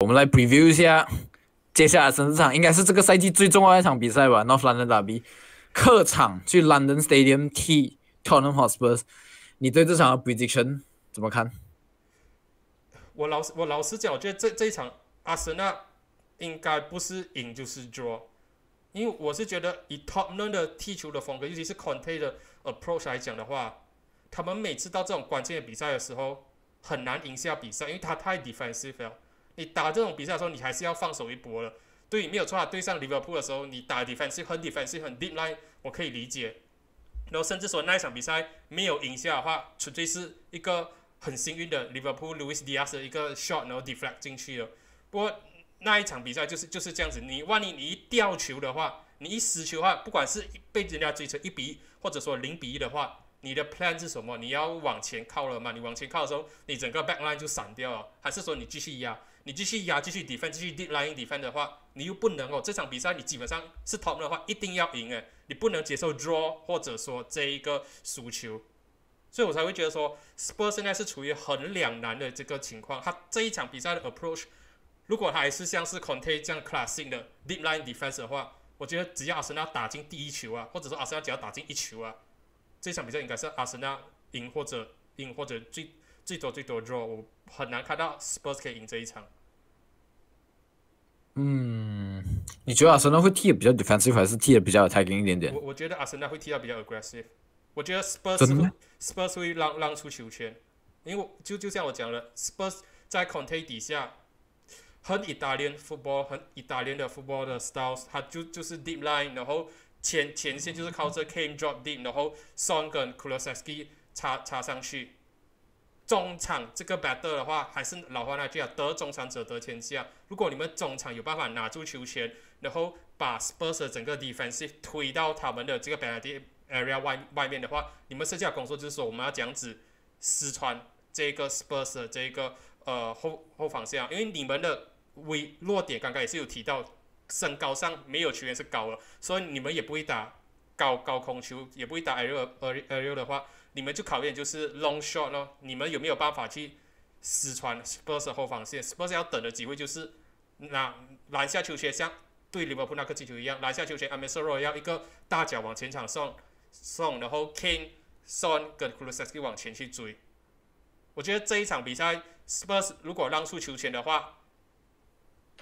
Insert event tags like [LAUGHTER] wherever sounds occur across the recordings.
我们来 preview 一下，接下来三一场应该是这个赛季最重要的一场比赛吧，Not London Derby 客场去 London Stadium 比 Tottenham Hotspurs。你对这场 prediction 怎么看？我老我老实讲，我觉得这这一场阿森纳应该不是赢就是 draw，因为我是觉得以 Tottenham 的踢球的风格，尤其是 c o n t a 的 approach 来讲的话，他们每次到这种关键的比赛的时候，很难赢下比赛，因为他太 defensive 了。你打这种比赛的时候，你还是要放手一搏了。对，没有错。啊。对上利物浦的时候，你打 defensive 和 defensive 很 deep line，我可以理解。然后甚至说那一场比赛没有赢下的话，纯粹是一个很幸运的利物浦 l o u i s Diaz 一个 shot 然后 deflect 进去了。不过那一场比赛就是就是这样子。你万一你一掉球的话，你一失球的话，不管是被人家追成一比一，或者说零比一的话，你的 plan 是什么？你要往前靠了嘛？你往前靠的时候，你整个 back line 就散掉了。还是说你继续压？你继续压，继续 d e f e n d 继续 deep line d e f e n d 的话，你又不能哦。这场比赛你基本上是 top 的话，一定要赢诶，你不能接受 draw 或者说这一个输球，所以我才会觉得说 Spurs 现在是处于很两难的这个情况。他这一场比赛的 approach，如果他还是像是 Conte 这样 classic 的 deep line defense 的话，我觉得只要阿森纳打进第一球啊，或者说阿森纳只要打进一球啊，这场比赛应该是阿森纳赢或者赢或者最最多最多 draw，我很难看到 Spurs 可以赢这一场。嗯，你觉得阿森纳会踢比较 defensive 还是踢得比较 attacking 一点点？我我觉得阿森纳会踢得比较 aggressive。我觉得 Spurs Spurs 会让让出球权，因为就就像我讲了，Spurs 在 Conte 底下，很 Italian football，很 Italian 的 football 的 styles，它就就是 deep line，然后前前线就是靠着 came drop deep，然后 Son g 跟 k u l a s a ski 插插上去。中场这个 battle 的话，还是老话那句啊，得中场者得天下。如果你们中场有办法拿住球权，然后把 Spurs 的整个 defensive 推到他们的这个 b a u n d a r area 外外面的话，你们剩下工作就是说，我们要这样子撕穿这个 Spurs 的这个呃后后防线。因为你们的微弱点刚刚也是有提到，身高上没有球员是高的，所以你们也不会打高高空球，也不会打 a r r a a r a 的话。你们就考验就是 long shot 咯，你们有没有办法去试穿 Spurs 后防线？Spurs 要等的机会就是那篮下球权，像对利物浦那个进球一样，篮下球权。a m s o r r 要一个大脚往前场送送，然后 King Son 跟 Kuznetsov 往前去追。我觉得这一场比赛，Spurs 如果让出球权的话，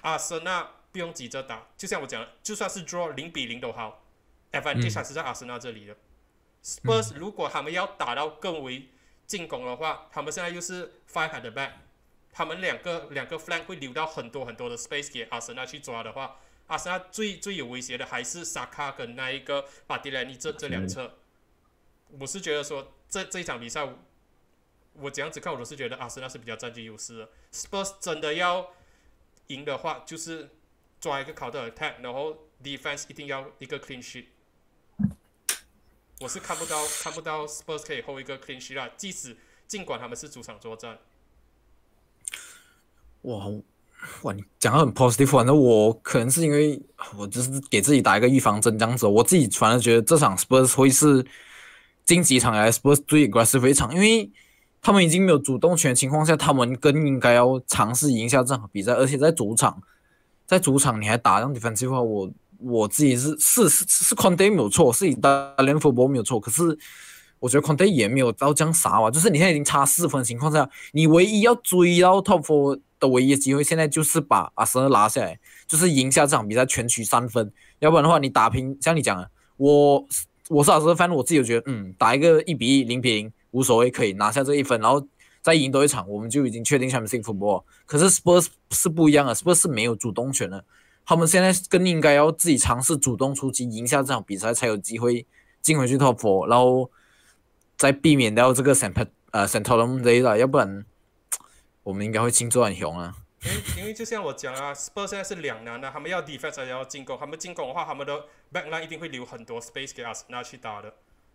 阿森纳不用急着打，就像我讲的，就算是 draw 零比零都好，advantage 还是在阿森纳这里的。Spurs 如果他们要打到更为进攻的话，他们现在又是 five at the back，他们两个两个 flank 会留到很多很多的 space 给阿森纳去抓的话，阿森纳最最有威胁的还是萨卡跟那一个巴蒂莱尼这这两侧。我是觉得说这这一场比赛，我这样子看我都是觉得阿森纳是比较占据优势的。Spurs 真的要赢的话，就是抓一个 counter attack，然后 defense 一定要一个 clean sheet。我是看不到看不到 Spurs 可以后一个 c l a n c h 即使尽管他们是主场作战。哇哇，你讲的很 positive，反正我可能是因为我就是给自己打一个预防针，这样子我自己反而觉得这场 Spurs 会是晋级场，还是 Spurs 最 aggressive 场，因为他们已经没有主动权情况下，他们更应该要尝试赢下这场比赛，而且在主场在主场你还打让比分计划，我。我自己是是是是 c o n e 没有错，是以达林福波没有错。可是我觉得 c o n e 也没有到这样傻吧，就是你现在已经差四分情况下，你唯一要追到 Top Four 的唯一的机会，现在就是把阿纳拉下来，就是赢下这场比赛全取三分。要不然的话，你打平，像你讲的，我我是阿神，反正我自己觉得，嗯，打一个一比一零平无所谓，可以拿下这一分，然后再赢多一场，我们就已经确定 t b a 福 l 可是 Spurs 是不一样啊，Spurs 是没有主动权的。他们现在更应该要自己尝试主动出击，赢下这场比赛才有机会进回去 top four，然后再避免掉这个 s a n t 呃，Saint o l o n Day 了，要不然我们应该会庆祝很熊啊。因为因为就像我讲啊，Spurs 现在是两难的，他们要 defense 要进攻，他们进攻的话，他们的 back line 一定会留很多 space 给阿森纳去打的。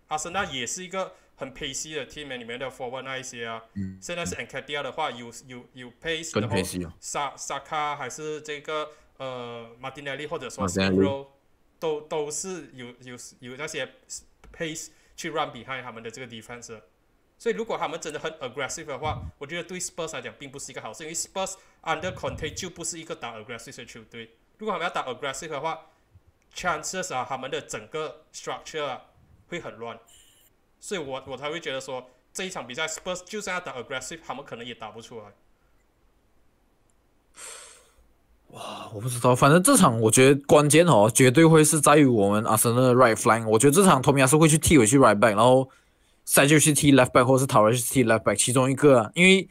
阿森纳也是一个很 pace 的 team，里面的 forward 那一些啊，现在是 Andrade 的话，有有有 pace，然后萨萨卡还是这个。呃，马丁 l 利或者说塞 r o 都都是有有有那些 pace 去 run behind 他们的这个 defender，所以如果他们真的很 aggressive 的话，我觉得对 Spurs 来讲并不是一个好事，因为 Spurs under c o n t a i n e n t 就不是一个打 aggressive 的球队。如果他们要打 aggressive 的话，chances 啊，他们的整个 structure 啊会很乱，所以我我才会觉得说这一场比赛 Spurs 就算要打 aggressive，他们可能也打不出来。哇，我不知道，反正这场我觉得关键哦，绝对会是在于我们阿森纳的 right flank。我觉得这场托米亚斯会去踢回去 right back，然后塞就去踢 left back 或是陶瑞去踢 left back 其中一个。啊，因为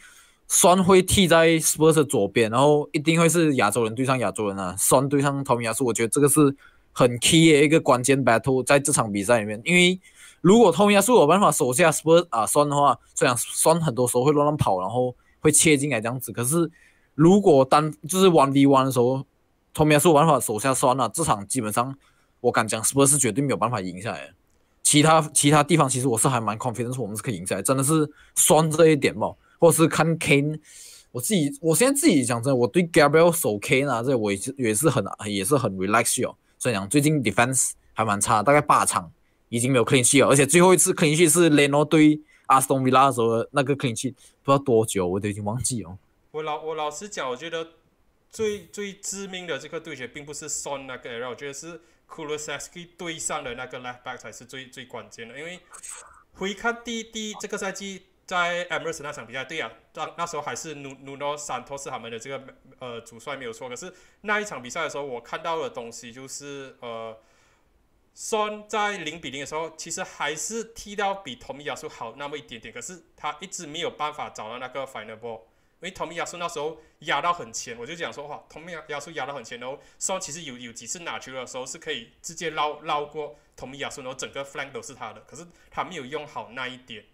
双会踢在 Spurs 左边，然后一定会是亚洲人对上亚洲人啊，双对上托米亚斯，我觉得这个是很 key 的一个关键 battle 在这场比赛里面。因为如果托米亚斯有办法守下 Spurs 啊双的话，虽然双很多时候会乱乱跑，然后会切进来这样子，可是。如果单就是 one v one 的时候，托米亚玩法手下酸了，这场基本上我敢讲是不是绝对没有办法赢下来。其他其他地方其实我是还蛮 confident，我们是可以赢下来，真的是酸这一点嘛，或者是看 K，我自己我现在自己讲真，我对 Gabriel 手 K 啊，这我也是也是很也是很 r e l a x 哦。所以讲最近 defense 还蛮差，大概八场已经没有 clean sheet 了，而且最后一次 clean sheet 是雷诺对阿斯东维拉的时候，那个 clean sheet 不知道多久我都已经忘记哦。我老我老实讲，我觉得最最致命的这个对决，并不是 Son 那个 L，我觉得是 k u l o s e s k i 对上的那个 Left Back 才是最最关键的。因为回看第第这个赛季在 Amers 那场比赛，对呀，那那时候还是 Nu n a 诺桑托斯他们的这个呃主帅没有错。可是那一场比赛的时候，我看到的东西就是呃，Son 在零比零的时候，其实还是踢到比托米亚斯好那么一点点。可是他一直没有办法找到那个 Final Ball。因为 Tommy 亚叔那时候压到很前，我就讲说，哇，m m 亚亚叔压到很前，然后双其实有有几次拿球的时候是可以直接绕绕过 Tommy 亚叔，然后整个 flank 都是他的。可是他没有用好那一点。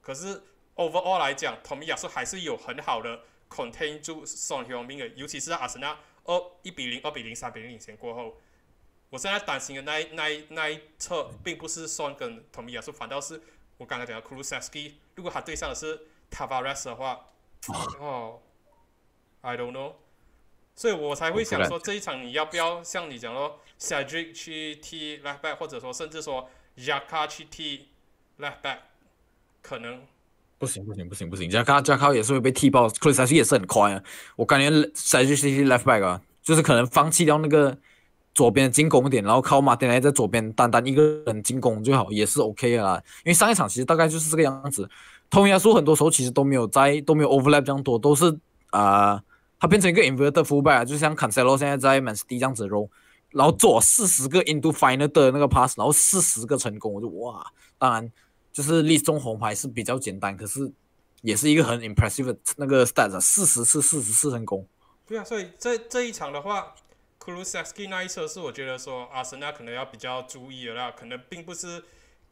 可是 overall 来讲，t o m m y 亚叔还是有很好的 contain Son 就双前锋的，尤其是阿森纳二一比零、二比零、三比零领先过后，我现在担心的那一那一那一侧，并不是 Son 跟 Tommy 亚叔，反倒是我刚才讲的 k u l e s e s k i 如果他对上的是 Tavares 的话。哦，I don't know，所以我才会想说这一场你要不要像你讲咯，Sadiq 去踢 left back，或者说甚至说 j a k c a 去踢 left back，可能不行不行不行不行 j a k c a y a k a 也是会被踢爆，Krisai 也是很快啊，我感觉 Sadiq 踢 left back，啊，就是可能放弃掉那个左边进攻点，然后靠马丁在左边单单一个人进攻最好也是 OK 啦，因为上一场其实大概就是这个样子。同样数很多时候其实都没有在，都没有 overlap 这样多，都是啊，它变成一个 inverter f u l l b a c k 就像 cancel 现在在满是 D 这样子 roll，然后做四十个 into final 的那个 pass，然后四十个成功，我就哇，当然就是立中红牌是比较简单，可是也是一个很 impressive 那个 s t a t s 四十是四十次成功。对啊，所以这这一场的话 k u l u s e s k i 那一车是我觉得说阿森纳可能要比较注意了，可能并不是。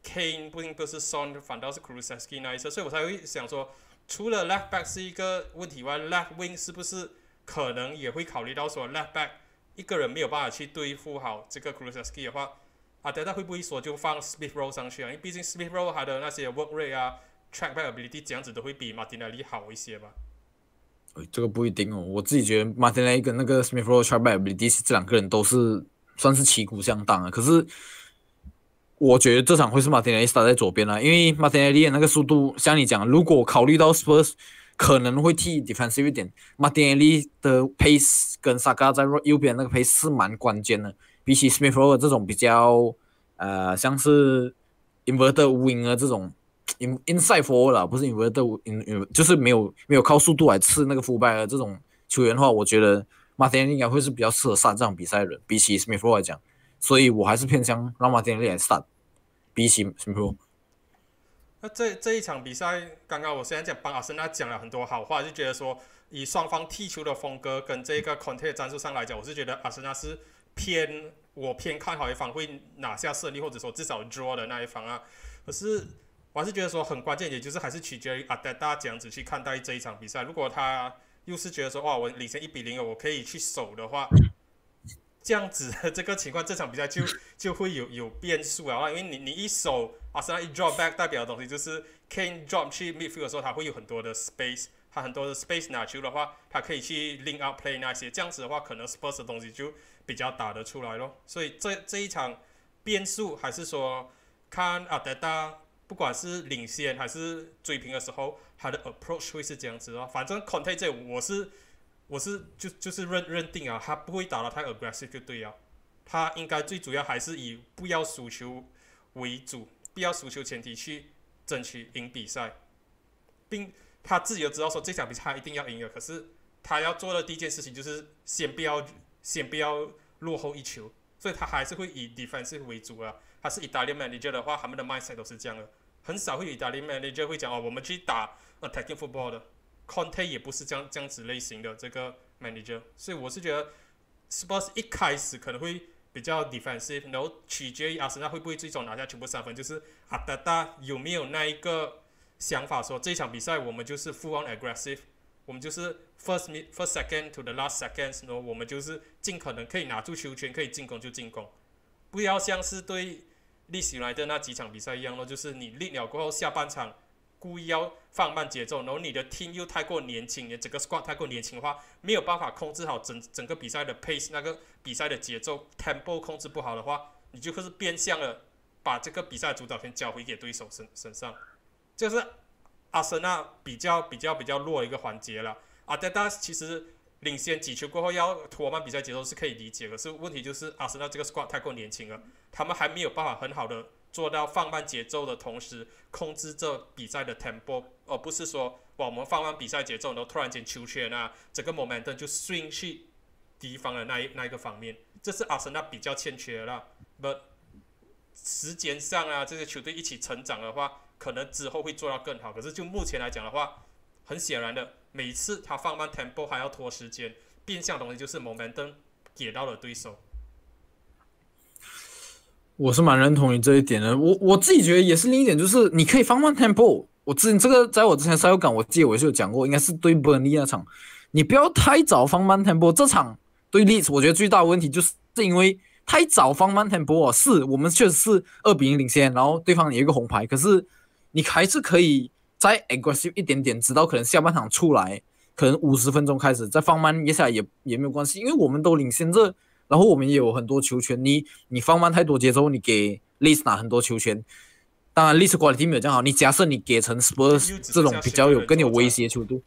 K 音不听不是 Son，反倒是 k r u s e y s k i 那一侧，所以我才会想说，除了 Left Back 是一个问题外，Left Wing 是不是可能也会考虑到说 Left Back 一个人没有办法去对付好这个 k r u s e s k i 的话，阿德纳会不会说就放 Smith Rowe 上去啊？因为毕竟 Smith Rowe 他的那些 Work Rate 啊、Track Back Ability 这样子都会比马丁内利好一些吧。诶，这个不一定哦，我自己觉得马丁内跟那个 Smith Rowe Track Back Ability 这两个人都是算是旗鼓相当啊，可是。我觉得这场会是马丁内斯打在左边了，因为马丁内利那个速度，像你讲，如果考虑到 Spurs 可能会踢 defensive 点，马丁内利的 pace 跟萨嘎在右右边那个 pace 是蛮关键的。比起 Smith 防这种比较，呃，像是 Inverter Win 啊这种 in in side forward 不是 Inverter in in 就是没有没有靠速度来刺那个腐败尔这种球员的话，我觉得马丁内应该会是比较适合上这场比赛的，比起 Smith 防来讲，所以我还是偏向让马丁内来上。比起什么？那这这一场比赛，刚刚我虽在讲，帮阿森纳讲了很多好话，就觉得说，以双方踢球的风格跟这个 content 战术上来讲，我是觉得阿森纳是偏我偏看好一方会拿下胜利，或者说至少 draw 的那一方啊。可是我还是觉得说，很关键也就是还是取决于阿德大这样子去看待这一场比赛。如果他又是觉得说，哇，我领先一比零，了，我可以去守的话。这样子的这个情况，这场比赛就 [LAUGHS] 就会有有变数啊，因为你你一手阿森纳一 drop back 代表的东西就是 k a n drop 去 midfield 的时候，他会有很多的 space，他很多的 space 拿球的话，他可以去 link up play 那些，这样子的话可能 spurs 的东西就比较打得出来咯。所以这这一场变数还是说看阿德大，不管是领先还是追平的时候，他的 approach 会是这样子哦。反正 c o n t a g i o 我是。我是就就是认认定啊，他不会打得太 aggressive 就对啊，他应该最主要还是以不要输球为主，不要输球前提去争取赢比赛，并他自己也知道说这场比赛他一定要赢了，可是他要做的第一件事情就是先不要先不要落后一球，所以他还是会以 defensive 为主啊。他是意大利 manager 的话，他们的 mindset 都是这样的，很少会意大利 manager 会讲哦，我们去打 attacking football 的。Conte 也不是这样这样子类型的这个 manager，所以我是觉得 Spurs 一开始可能会比较 defensive，然后取决于阿森纳会不会最终拿下全部三分，就是阿达达有没有那一个想法说这一场比赛我们就是 full on aggressive，我们就是 first m e first second to the last seconds，然后我们就是尽可能可以拿住球权，可以进攻就进攻，不要像是对历行来的那几场比赛一样咯，就是你立了过后下半场。故意要放慢节奏，然后你的 team 又太过年轻，你整个 squad 太过年轻的话，没有办法控制好整整个比赛的 pace 那个比赛的节奏，tempo 控制不好的话，你就会是变相的把这个比赛主导权交回给对手身身上，就是阿森纳比较比较比较弱一个环节了。阿德达其实领先几球过后要拖慢比赛节奏是可以理解，可是问题就是阿森纳这个 squad 太过年轻了，他们还没有办法很好的。做到放慢节奏的同时，控制这比赛的 tempo，而不是说我们放慢比赛节奏，然后突然间球权啊，整个 momentum 就顺去敌方的那一那一个方面，这是阿森纳比较欠缺的。了。t 时间上啊，这些球队一起成长的话，可能之后会做到更好。可是就目前来讲的话，很显然的，每次他放慢 tempo 还要拖时间，变相东西就是 momentum 给到了对手。我是蛮认同你这一点的，我我自己觉得也是另一点，就是你可以放慢 tempo。我之这个在我之前赛后感，我记得我有讲过，应该是对 Burnley 那场，你不要太早放慢 tempo。这场对 Leeds，我觉得最大的问题就是是因为太早放慢 tempo。是，我们确实是二比零领先，然后对方有一个红牌，可是你还是可以再 aggressive 一点点，直到可能下半场出来，可能五十分钟开始再放慢一下也也没有关系，因为我们都领先这。然后我们也有很多球权，你你放慢太多节奏，你给 l i s t 打很多球权。当然 l i s t quality 没有这样好。你假设你给成 Spurs 这种比较有更有威胁的球队，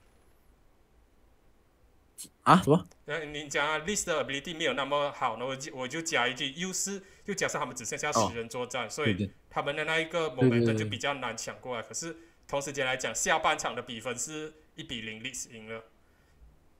啊？什么？那你讲 l e e 的 ability 没有那么好呢？我就我就加一句，又是又加上他们只剩下十人作战，所以他们的那一个 moment 就比较难抢过来。可是同时间来讲，下半场的比分是一比零 l i s t 赢了。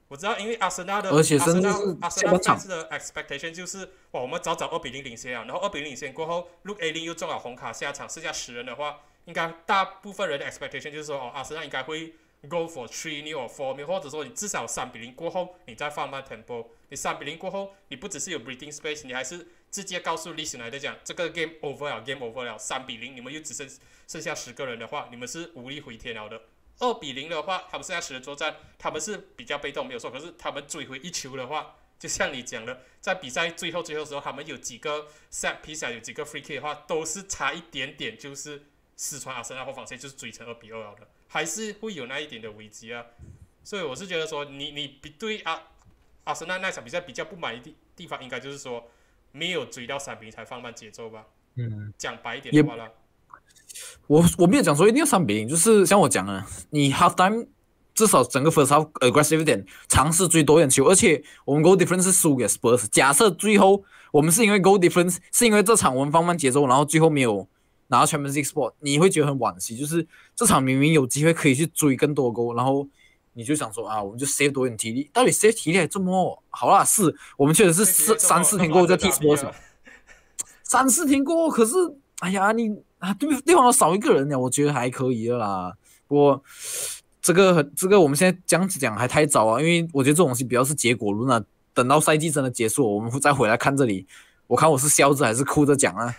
我知道，因为阿森纳的阿森纳阿森纳这次的 expectation 就是，哇，我们早早二比零领先啊，然后二比零领先过后，look A 零又中了红卡，下场剩下十人的话，应该大部分人的 expectation 就是说，哦，阿森纳应该会 go for three n e w or four 或者说你至少三比零过后，你再放慢 tempo，你三比零过后，你不只是有 breathing space，你还是直接告诉对来的讲，这个 game over 了，game over 了，三比零，你们又只剩剩下十个人的话，你们是无力回天了的。二比零的话，他们现在十的作战，他们是比较被动，没有错。可是他们追回一球的话，就像你讲的，在比赛最后最后时候，他们有几个 set piece 啊，有几个 free kick 的话，都是差一点点，就是四川阿森纳后防线就是追成二比二了的，还是会有那一点的危机啊。所以我是觉得说，你你比对阿阿森纳那场比赛比较不满意的地方，应该就是说没有追到三比一才放慢节奏吧？嗯，讲白一点的话了。我我没有讲说一定要三比零，就是像我讲了，你 halftime 至少整个 first half aggressive 点，尝试追多点球，而且我们 goal d e f e n c e 输给 Spurs。假设最后我们是因为 goal d e f e n c e 是因为这场我们放慢节奏，然后最后没有拿到 c h a m p i o n s spot，你会觉得很惋惜，就是这场明明有机会可以去追更多 goal，然后你就想说啊，我们就 save 多点体力，到底谁体力这么好啦？是我们确实是四三四天过后再踢 Spurs，三四天过后可是。哎呀，你啊对对方少一个人呀，我觉得还可以了啦。我这个这个，我们现在讲起讲还太早啊，因为我觉得这种东西比较是结果论啊。等到赛季真的结束，我们会再回来看这里。我看我是笑着还是哭着讲啊？